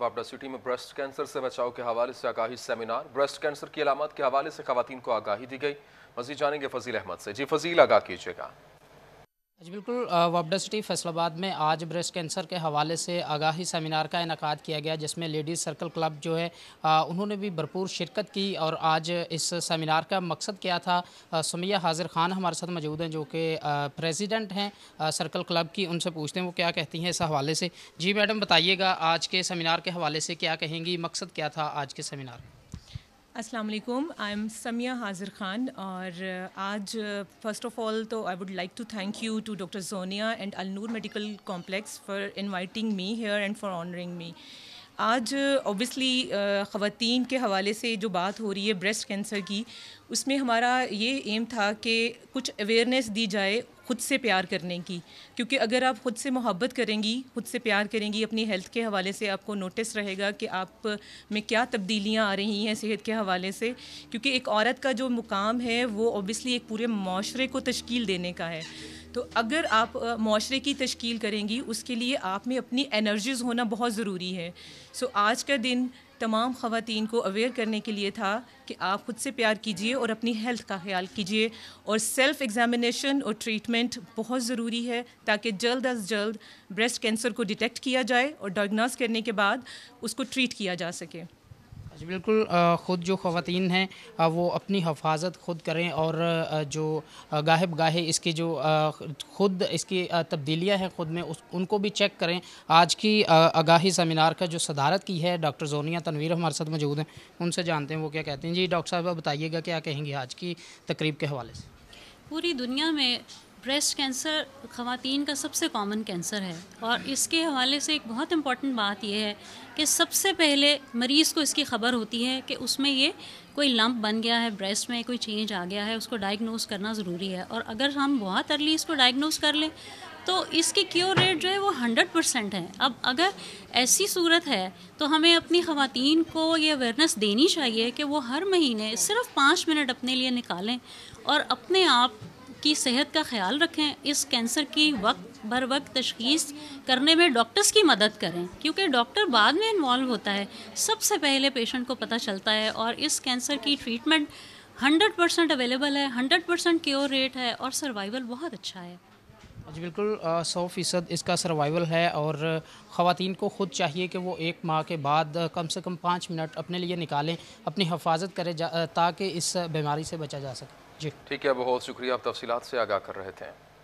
वापडा तो सिटी में breast cancer से बचाव के हवाले से आगाही सेमिनार ब्रेस्ट कैंसर की अलामत के हवाले से खातन को आगाही दी गई मजीद जानेंगे फजील अहमद से जी फजील आगाह कीजिएगा जी बिल्कुल वापडा सिटी फैसलाबाद में आज ब्रेस्ट कैंसर के हवाले से आगाही सेमिनार का इनका किया गया जिसमें लेडीज़ सर्कल क्लब जो है आ, उन्होंने भी भरपूर शिरकत की और आज इस सेमिनार का मकसद क्या था सुमैया हाजिर खान हमारे साथ मौजूद हैं जो कि प्रेसिडेंट हैं सर्कल क्लब की उनसे पूछते हैं वो क्या कहती हैं इस हवाले से जी मैडम बताइएगा आज के सेमिनार के हवाले से क्या कहेंगी मकसद क्या था आज के सेमिनार का Assalamu alaikum. I'm Samia Hazar Khan. And uh, uh, first of all, to, I would like to thank you to Dr. Zonia and Al Noor Medical Complex for inviting me here and for honoring me. आज obviously ख़वान के हवाले से जो बात हो रही है ब्रेस्ट कैंसर की उसमें हमारा ये एम था कि कुछ अवेयरनेस दी जाए खुद से प्यार करने की क्योंकि अगर आप खुद से मोहब्बत करेंगी खुद से प्यार करेंगी अपनी हेल्थ के हवाले से आपको नोटिस रहेगा कि आप में क्या तब्दीलियाँ आ रही हैं सेहत के हवाले से क्योंकि एक औरत का जो मुकाम है वो ओबियसली एक पूरे माशरे को तश्कील देने का है तो अगर आप माशरे की तश्कील करेंगी उसके लिए आप में अपनी एनर्जीज़ होना बहुत ज़रूरी है सो आज का दिन तमाम ख़वान को अवेयर करने के लिए था कि आप खुद से प्यार कीजिए और अपनी हेल्थ का ख्याल कीजिए और सेल्फ़ एग्ज़ामिनेशन और ट्रीटमेंट बहुत ज़रूरी है ताकि जल्द अज जल्द ब्रेस्ट कैंसर को डिटेक्ट किया जाए और डायग्नोस करने के बाद उसको ट्रीट किया जा सके जी बिल्कुल ख़ुद जो ख़वान हैं वो अपनी हफाजत ख़ुद करें और जो गाहब गाहे इसके जो ख़ुद इसकी तब्दीलियाँ हैं ख़ुद में उस उनको भी चेक करें आज की आगाही सेमिनार का जो सदारत की है डॉक्टर जोनिया तनवीर हमारे साथ मौजूद हैं उनसे जानते हैं वो क्या कहते हैं जी डॉक्टर साहब आप बताइएगा क्या कहेंगे आज की तकरीब के हवाले से पूरी दुनिया में ब्रेस्ट कैंसर ख़वातीन का सबसे कॉमन कैंसर है और इसके हवाले से एक बहुत इम्पॉर्टेंट बात यह है कि सबसे पहले मरीज़ को इसकी ख़बर होती है कि उसमें ये कोई लंप बन गया है ब्रेस्ट में कोई चेंज आ गया है उसको डायग्नोस करना ज़रूरी है और अगर हम बहुत अर्ली इसको डायग्नोस कर लें तो इसकी क्योर रेट जो है वो हंड्रेड परसेंट है अब अगर ऐसी सूरत है तो हमें अपनी ख़वातीन को ये अवेयरनेस देनी चाहिए कि वो हर महीने सिर्फ पाँच मिनट अपने लिए निकालें और अपने आप की सेहत का ख्याल रखें इस कैंसर की वक्त बर वक्त तशखीस करने में डॉक्टर्स की मदद करें क्योंकि डॉक्टर बाद में इन्वॉल्व होता है सबसे पहले पेशेंट को पता चलता है और इस कैंसर की ट्रीटमेंट 100 परसेंट अवेलेबल है 100 परसेंट क्योर रेट है और सर्वाइवल बहुत अच्छा है जी बिल्कुल सौ फ़ीसद इसका सर्वाइवल है और ख़वान को ख़ुद चाहिए कि वो एक माह के बाद कम से कम पाँच मिनट अपने लिए निकालें अपनी हफाजत करें ताकि इस बीमारी से बचा जा सके जी ठीक है बहुत शुक्रिया आप तफसीत से आगाह कर रहे थे